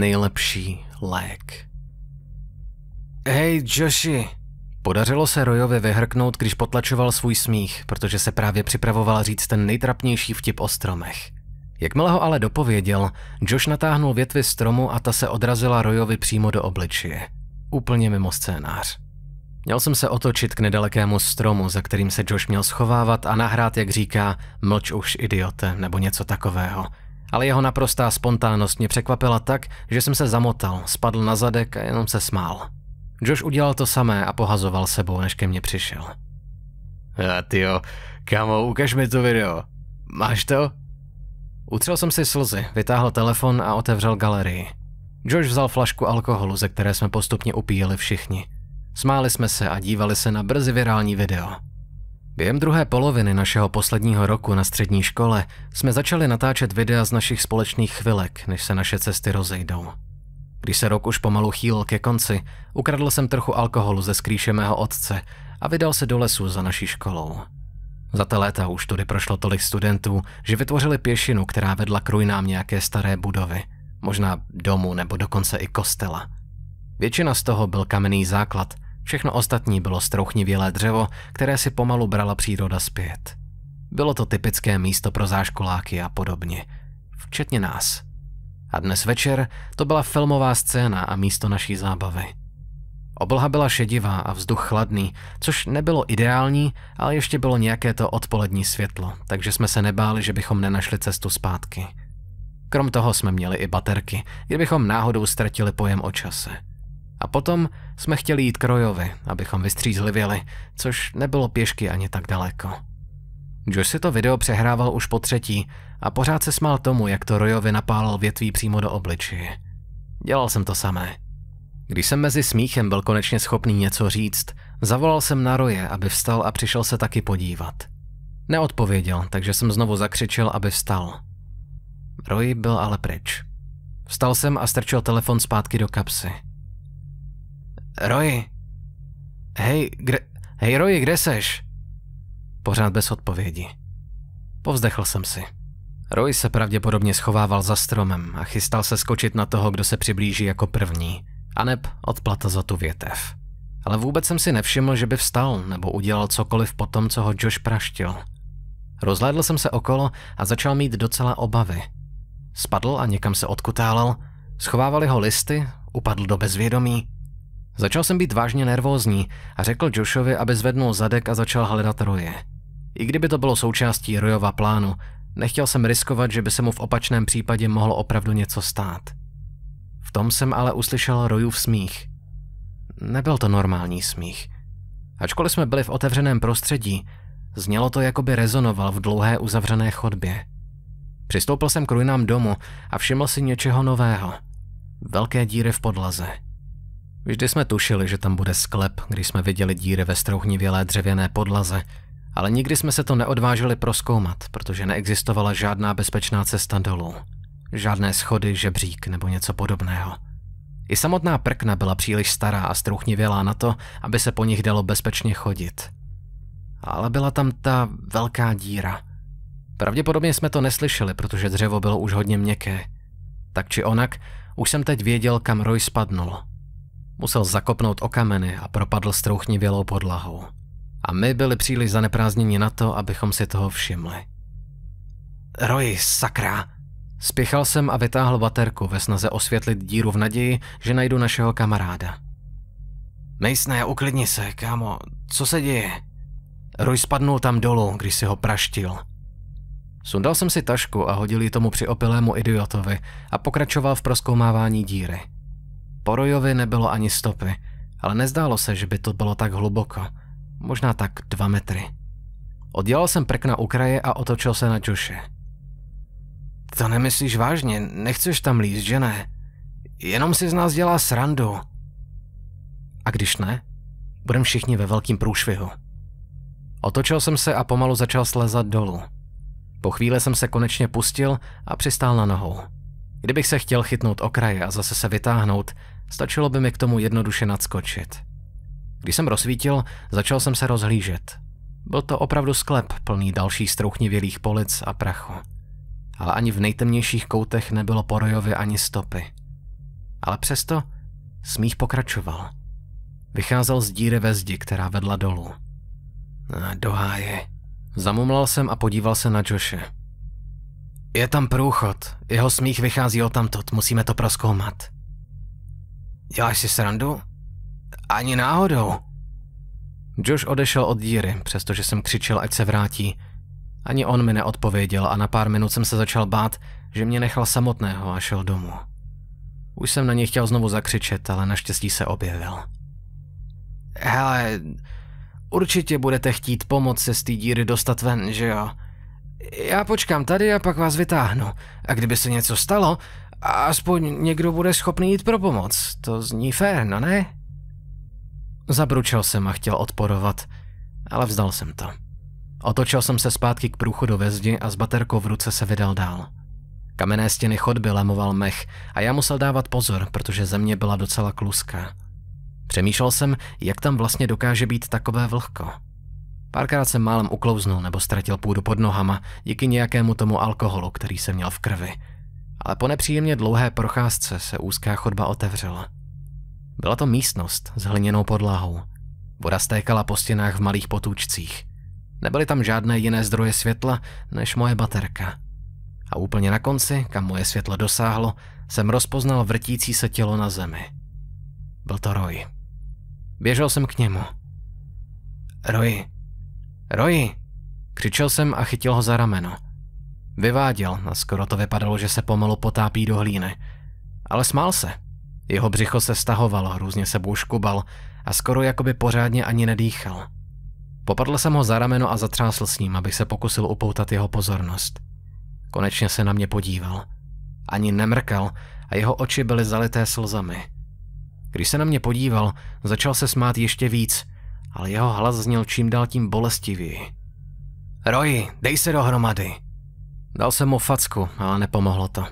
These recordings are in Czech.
nejlepší lék. Hej, Joshi! Podařilo se Rojovi vyhrknout, když potlačoval svůj smích, protože se právě připravoval říct ten nejtrapnější vtip o stromech. Jakmile ho ale dopověděl, Josh natáhnul větvy stromu a ta se odrazila Rojovi přímo do obličeje. Úplně mimo scénář. Měl jsem se otočit k nedalekému stromu, za kterým se Josh měl schovávat a nahrát, jak říká, mlč už idiote, nebo něco takového – ale jeho naprostá spontánnost mě překvapila tak, že jsem se zamotal, spadl na zadek a jenom se smál. Josh udělal to samé a pohazoval sebou, než ke mně přišel. A tyjo, kamo, ukaž mi to video. Máš to? Utřel jsem si slzy, vytáhl telefon a otevřel galerii. Josh vzal flašku alkoholu, ze které jsme postupně upíjeli všichni. Smáli jsme se a dívali se na brzy virální video. Během druhé poloviny našeho posledního roku na střední škole jsme začali natáčet videa z našich společných chvilek, než se naše cesty rozejdou. Když se rok už pomalu chýlil ke konci, ukradl jsem trochu alkoholu ze skrýše mého otce a vydal se do lesu za naší školou. Za ta léta už tudy prošlo tolik studentů, že vytvořili pěšinu, která vedla k ruinám nějaké staré budovy, možná domu nebo dokonce i kostela. Většina z toho byl kamenný základ – Všechno ostatní bylo strouchnivělé dřevo, které si pomalu brala příroda zpět. Bylo to typické místo pro záškoláky a podobně, včetně nás. A dnes večer to byla filmová scéna a místo naší zábavy. Oblha byla šedivá a vzduch chladný, což nebylo ideální, ale ještě bylo nějaké to odpolední světlo, takže jsme se nebáli, že bychom nenašli cestu zpátky. Krom toho jsme měli i baterky, kdybychom náhodou ztratili pojem o čase – a potom jsme chtěli jít k Rojovi, abychom vystřízlivěli, což nebylo pěšky ani tak daleko. Josh si to video přehrával už po třetí a pořád se smál tomu, jak to Rojovi napálil větví přímo do obličeje. Dělal jsem to samé. Když jsem mezi smíchem byl konečně schopný něco říct, zavolal jsem na Roje, aby vstal a přišel se taky podívat. Neodpověděl, takže jsem znovu zakřičel, aby vstal. Roy byl ale pryč. Vstal jsem a strčil telefon zpátky do kapsy. Roy. Hej, kde... Hej, Roy, kde seš? Pořád bez odpovědi. Povzdechl jsem si. Roy se pravděpodobně schovával za stromem a chystal se skočit na toho, kdo se přiblíží jako první, aneb odplata za tu větev. Ale vůbec jsem si nevšiml, že by vstal nebo udělal cokoliv po tom, co ho Josh praštil. Rozhlédl jsem se okolo a začal mít docela obavy. Spadl a někam se odkutálel, schovávali ho listy, upadl do bezvědomí, Začal jsem být vážně nervózní a řekl Joshovi, aby zvednul zadek a začal hledat roje. I kdyby to bylo součástí rojova plánu, nechtěl jsem riskovat, že by se mu v opačném případě mohlo opravdu něco stát. V tom jsem ale uslyšel rojův smích. Nebyl to normální smích. Ačkoliv jsme byli v otevřeném prostředí, znělo to, jako by rezonoval v dlouhé uzavřené chodbě. Přistoupil jsem k ruinám domu a všiml si něčeho nového. Velké díry v podlaze. Vždy jsme tušili, že tam bude sklep, když jsme viděli díry ve strouhnivělé dřevěné podlaze, ale nikdy jsme se to neodvážili proskoumat, protože neexistovala žádná bezpečná cesta dolů. Žádné schody, žebřík nebo něco podobného. I samotná prkna byla příliš stará a strouhnivělá na to, aby se po nich dalo bezpečně chodit. Ale byla tam ta velká díra. Pravděpodobně jsme to neslyšeli, protože dřevo bylo už hodně měkké. Tak či onak, už jsem teď věděl, kam Roy spadnul – Musel zakopnout o kameny a propadl strouchnivělou podlahou. A my byli příliš zaneprázdněni na to, abychom si toho všimli. Roji, sakra! Spěchal jsem a vytáhl baterku ve snaze osvětlit díru v naději, že najdu našeho kamaráda. Mejsné, uklidni se, kámo. Co se děje? Roy spadnul tam dolů, když si ho praštil. Sundal jsem si tašku a hodil ji tomu přiopilému idiotovi a pokračoval v proskoumávání díry. Po Rojovi nebylo ani stopy, ale nezdálo se, že by to bylo tak hluboko. Možná tak dva metry. Oddělal jsem prkna u ukraje a otočil se na Joše. To nemyslíš vážně, nechceš tam líst, že ne? Jenom si z nás dělá srandu. A když ne, budem všichni ve velkým průšvihu. Otočil jsem se a pomalu začal slezat dolů. Po chvíli jsem se konečně pustil a přistál na nohou. Kdybych se chtěl chytnout okraje a zase se vytáhnout, Stačilo by mi k tomu jednoduše nadskočit. Když jsem rozsvítil, začal jsem se rozhlížet. Byl to opravdu sklep plný dalších strouchnivělých polic a prachu. Ale ani v nejtemnějších koutech nebylo porojovy ani stopy. Ale přesto smích pokračoval. Vycházel z díry ve zdi, která vedla dolů. Doháje. Zamumlal jsem a podíval se na Joše. Je tam průchod. Jeho smích vychází odtamtud. Musíme to proskoumat. Děláš si srandu? Ani náhodou. Josh odešel od díry, přestože jsem křičel, ať se vrátí. Ani on mi neodpověděl a na pár minut jsem se začal bát, že mě nechal samotného a šel domů. Už jsem na něj chtěl znovu zakřičet, ale naštěstí se objevil. Hele, určitě budete chtít pomoc se z té díry dostat ven, že jo? Já počkám tady a pak vás vytáhnu. A kdyby se něco stalo, Aspoň někdo bude schopný jít pro pomoc, to zní fér, no ne? Zabručel jsem a chtěl odporovat, ale vzdal jsem to. Otočil jsem se zpátky k průchodu ve zdi a s baterkou v ruce se vydal dál. Kamenné stěny chodby lemoval mech a já musel dávat pozor, protože země byla docela kluská. Přemýšlel jsem, jak tam vlastně dokáže být takové vlhko. Párkrát jsem málem uklouznul nebo ztratil půdu pod nohama díky nějakému tomu alkoholu, který jsem měl v krvi – ale po nepříjemně dlouhé procházce se úzká chodba otevřela. Byla to místnost s hliněnou podlahou. Voda stékala po stěnách v malých potůčcích. Nebyly tam žádné jiné zdroje světla než moje baterka. A úplně na konci, kam moje světlo dosáhlo, jsem rozpoznal vrtící se tělo na zemi. Byl to Roy. Běžel jsem k němu. Roy. Roy! Křičel jsem a chytil ho za rameno. Vyváděl a skoro to vypadalo, že se pomalu potápí do hlíny. Ale smál se. Jeho břicho se stahovalo, různě se bůškubal a skoro jakoby pořádně ani nedýchal. Popadl jsem ho za rameno a zatřásl s ním, abych se pokusil upoutat jeho pozornost. Konečně se na mě podíval. Ani nemrkal a jeho oči byly zalité slzami. Když se na mě podíval, začal se smát ještě víc, ale jeho hlas zněl čím dál tím bolestivěji. Roji, dej se dohromady, Dal jsem mu facku, ale nepomohlo to.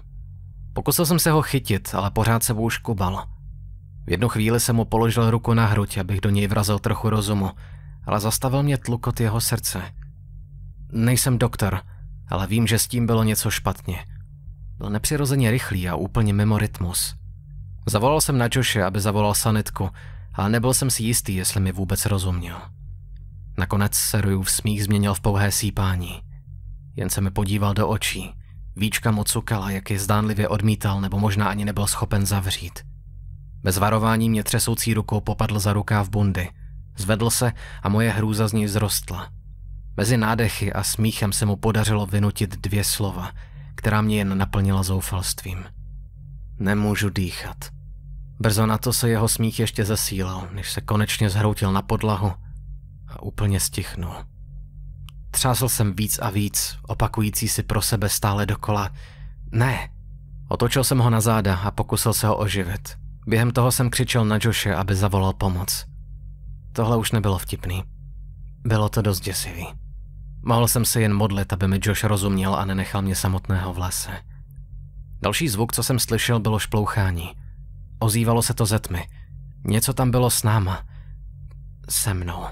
Pokusil jsem se ho chytit, ale pořád se už kubal. V jednu chvíli jsem mu položil ruku na hruď, abych do něj vrazil trochu rozumu, ale zastavil mě tlukot jeho srdce. Nejsem doktor, ale vím, že s tím bylo něco špatně. Byl nepřirozeně rychlý a úplně mimo rytmus. Zavolal jsem na Joše, aby zavolal sanitku, ale nebyl jsem si jistý, jestli mi vůbec rozuměl. Nakonec se Rujův smích změnil v pouhé sípání. Jen se mi podíval do očí. Víčka mu cukala, jak je zdánlivě odmítal nebo možná ani nebyl schopen zavřít. Bez varování mě třesoucí rukou popadl za v bundy. Zvedl se a moje hrůza z ní vzrostla. Mezi nádechy a smíchem se mu podařilo vynutit dvě slova, která mě jen naplnila zoufalstvím. Nemůžu dýchat. Brzo na to se jeho smích ještě zesílil, než se konečně zhroutil na podlahu a úplně stichnul. Třásl jsem víc a víc, opakující si pro sebe stále dokola. Ne. Otočil jsem ho na záda a pokusil se ho oživit. Během toho jsem křičel na Joše, aby zavolal pomoc. Tohle už nebylo vtipný. Bylo to dost děsivý. Mohl jsem se jen modlit, aby mi Josh rozuměl a nenechal mě samotného v lese. Další zvuk, co jsem slyšel, bylo šplouchání. Ozývalo se to ze tmy. Něco tam bylo s náma. Se mnou.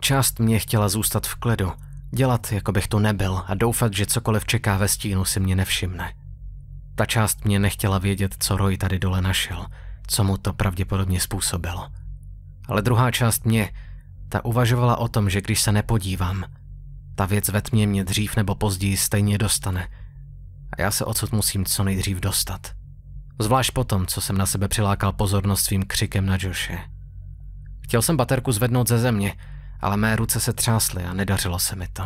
Část mě chtěla zůstat v klidu, Dělat, jako bych tu nebyl a doufat, že cokoliv čeká ve stínu, si mě nevšimne. Ta část mě nechtěla vědět, co Roy tady dole našel, co mu to pravděpodobně způsobilo. Ale druhá část mě, ta uvažovala o tom, že když se nepodívám, ta věc ve tmě mě dřív nebo později stejně dostane a já se odsud musím co nejdřív dostat. Zvlášť potom, co jsem na sebe přilákal pozornost svým křikem na Joše. Chtěl jsem baterku zvednout ze země, ale mé ruce se třásly a nedařilo se mi to.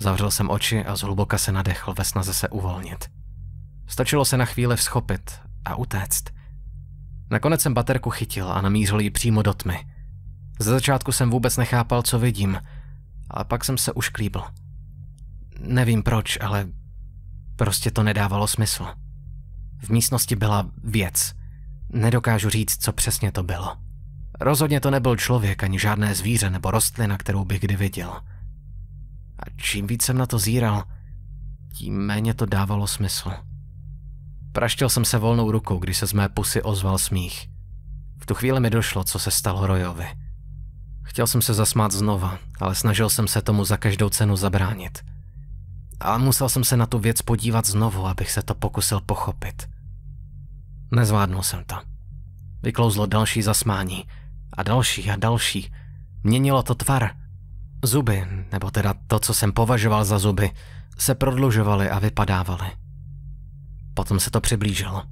Zavřel jsem oči a zhluboka se nadechl ve snaze se uvolnit. Stačilo se na chvíli vzchopit a utéct. Nakonec jsem baterku chytil a namířil ji přímo do tmy. Ze začátku jsem vůbec nechápal, co vidím, ale pak jsem se už klíbl. Nevím proč, ale prostě to nedávalo smysl. V místnosti byla věc. Nedokážu říct, co přesně to bylo. Rozhodně to nebyl člověk ani žádné zvíře nebo rostlina, kterou bych kdy viděl. A čím víc jsem na to zíral, tím méně to dávalo smysl. Praštil jsem se volnou rukou, když se z mé pusy ozval smích. V tu chvíli mi došlo, co se stalo Rojovi. Chtěl jsem se zasmát znova, ale snažil jsem se tomu za každou cenu zabránit. Ale musel jsem se na tu věc podívat znovu, abych se to pokusil pochopit. Nezvládnul jsem to. Vyklouzlo další zasmání a další, a další. Měnilo to tvar. Zuby, nebo teda to, co jsem považoval za zuby, se prodlužovaly a vypadávaly. Potom se to přiblížilo.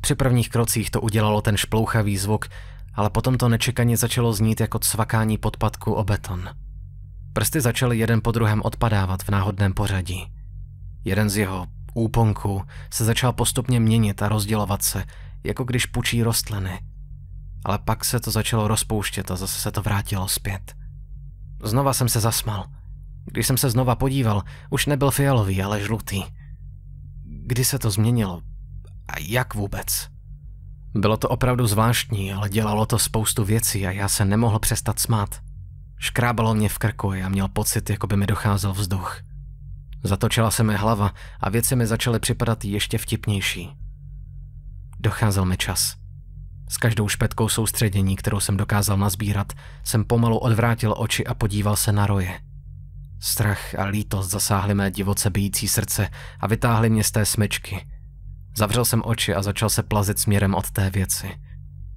Při prvních krocích to udělalo ten šplouchavý zvuk, ale potom to nečekaně začalo znít jako cvakání podpadku o beton. Prsty začaly jeden po druhém odpadávat v náhodném pořadí. Jeden z jeho úponků se začal postupně měnit a rozdělovat se, jako když pučí rostliny – ale pak se to začalo rozpouštět a zase se to vrátilo zpět. Znova jsem se zasmal. Když jsem se znova podíval, už nebyl fialový, ale žlutý. Kdy se to změnilo? A jak vůbec? Bylo to opravdu zvláštní, ale dělalo to spoustu věcí a já se nemohl přestat smát. Škrábalo mě v krku a já měl pocit, jako by mi docházel vzduch. Zatočila se mi hlava a věci mi začaly připadat ještě vtipnější. Docházel mi čas. S každou špetkou soustředění, kterou jsem dokázal nazbírat, jsem pomalu odvrátil oči a podíval se na roje. Strach a lítost zasáhly mé divoce bijící srdce a vytáhly mě z té smečky. Zavřel jsem oči a začal se plazit směrem od té věci.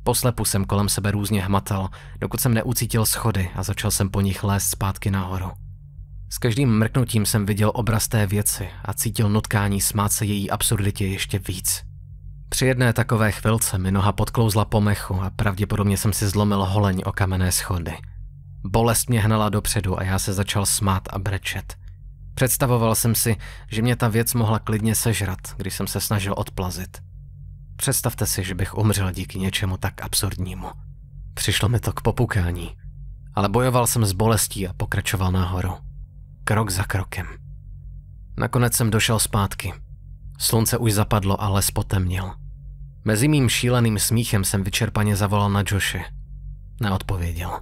Poslepu jsem kolem sebe různě hmatal, dokud jsem neucítil schody a začal jsem po nich lézt zpátky nahoru. S každým mrknutím jsem viděl obraz té věci a cítil nutkání smát se její absurditě ještě víc. Při jedné takové chvilce mi noha podklouzla po mechu a pravděpodobně jsem si zlomil holeň o kamenné schody. Bolest mě hnala dopředu a já se začal smát a brečet. Představoval jsem si, že mě ta věc mohla klidně sežrat, když jsem se snažil odplazit. Představte si, že bych umřel díky něčemu tak absurdnímu. Přišlo mi to k popukání. Ale bojoval jsem s bolestí a pokračoval nahoru. Krok za krokem. Nakonec jsem došel zpátky – Slunce už zapadlo a les potemnil. Mezi mým šíleným smíchem jsem vyčerpaně zavolal na Joshi. Neodpověděl.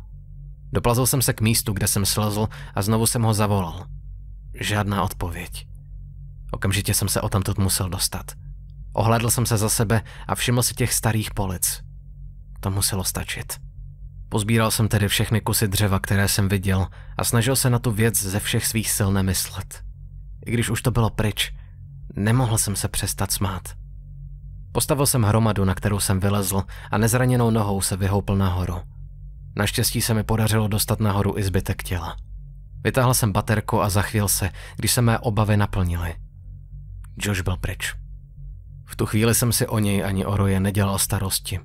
Doplazil jsem se k místu, kde jsem slezl a znovu jsem ho zavolal. Žádná odpověď. Okamžitě jsem se o tamtud musel dostat. Ohlédl jsem se za sebe a všiml si těch starých polic. To muselo stačit. Pozbíral jsem tedy všechny kusy dřeva, které jsem viděl a snažil se na tu věc ze všech svých sil nemyslet. I když už to bylo pryč, Nemohl jsem se přestat smát. Postavil jsem hromadu, na kterou jsem vylezl a nezraněnou nohou se vyhoupl nahoru. Naštěstí se mi podařilo dostat nahoru i zbytek těla. Vytáhl jsem baterku a zachvíl se, když se mé obavy naplnily. Josh byl pryč. V tu chvíli jsem si o něj ani o Roje nedělal starosti.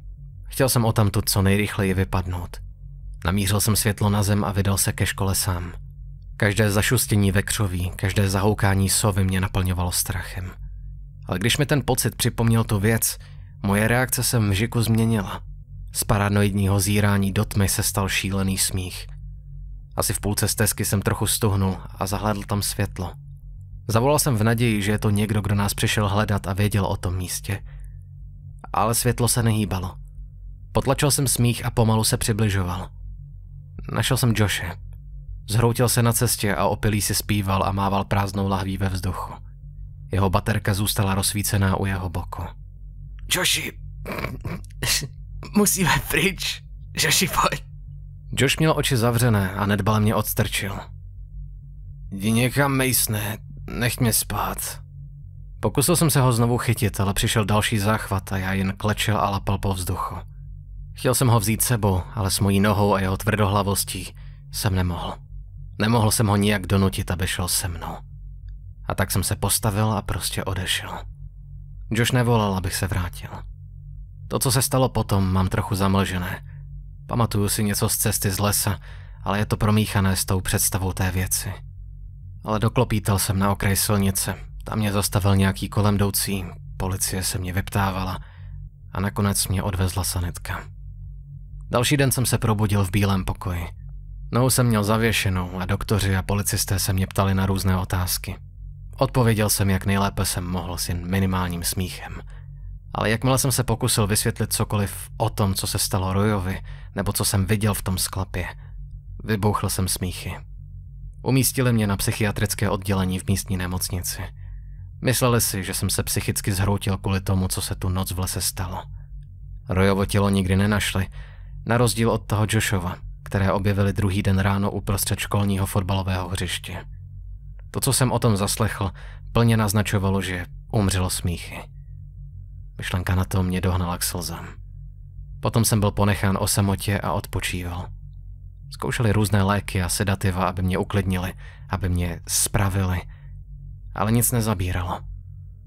Chtěl jsem o tamtud co nejrychleji vypadnout. Namířil jsem světlo na zem a vydal se ke škole sám. Každé zašustění ve křoví, každé zahoukání sovy mě naplňovalo strachem. Ale když mi ten pocit připomněl tu věc, moje reakce se žiku změnila. Z paranoidního zírání do tmy se stal šílený smích. Asi v půlce stezky jsem trochu stuhnul a zahledl tam světlo. Zavolal jsem v naději, že je to někdo, kdo nás přišel hledat a věděl o tom místě. Ale světlo se nehýbalo. Potlačil jsem smích a pomalu se přibližoval. Našel jsem Joše. Zhroutil se na cestě a opilý si zpíval a mával prázdnou lahví ve vzduchu. Jeho baterka zůstala rozsvícená u jeho boku. Joshi, musíme pryč. Joshi, pojď. Josh měl oči zavřené a nedbal mě odstrčil. Jdi někam, Mejsne, nech mě spát. Pokusil jsem se ho znovu chytit, ale přišel další záchvat a já jen klečel a lapal po vzduchu. Chtěl jsem ho vzít sebou, ale s mojí nohou a jeho tvrdohlavostí jsem nemohl. Nemohl jsem ho nijak donutit, aby šel se mnou. A tak jsem se postavil a prostě odešel. Josh nevolal, abych se vrátil. To, co se stalo potom, mám trochu zamlžené. Pamatuju si něco z cesty z lesa, ale je to promíchané s tou představou té věci. Ale doklopítal jsem na okraj silnice. Tam mě zastavil nějaký kolem jdoucí, policie se mě vyptávala a nakonec mě odvezla sanitka. Další den jsem se probudil v bílém pokoji. Nohu jsem měl zavěšenou a doktoři a policisté se mě ptali na různé otázky. Odpověděl jsem, jak nejlépe jsem mohl s jen minimálním smíchem. Ale jakmile jsem se pokusil vysvětlit cokoliv o tom, co se stalo Rojovi, nebo co jsem viděl v tom sklapě, vybouchl jsem smíchy. Umístili mě na psychiatrické oddělení v místní nemocnici. Mysleli si, že jsem se psychicky zhroutil kvůli tomu, co se tu noc v lese stalo. Rojovo tělo nikdy nenašli, na rozdíl od toho Joshova – které objevili druhý den ráno uprostřed školního fotbalového hřiště. To, co jsem o tom zaslechl, plně naznačovalo, že umřelo smíchy. Myšlenka na to mě dohnala k slzám. Potom jsem byl ponechán o samotě a odpočíval. Zkoušeli různé léky a sedativa, aby mě uklidnili, aby mě spravili, ale nic nezabíralo.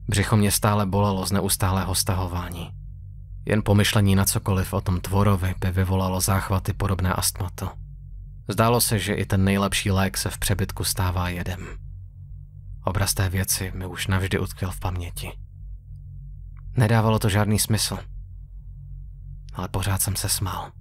Břicho mě stále bolelo z neustálého stahování. Jen pomyšlení na cokoliv o tom tvorovi by vyvolalo záchvaty podobné astmatu. Zdálo se, že i ten nejlepší lék se v přebytku stává jedem. Obraz té věci mi už navždy utkvěl v paměti. Nedávalo to žádný smysl. Ale pořád jsem se smál.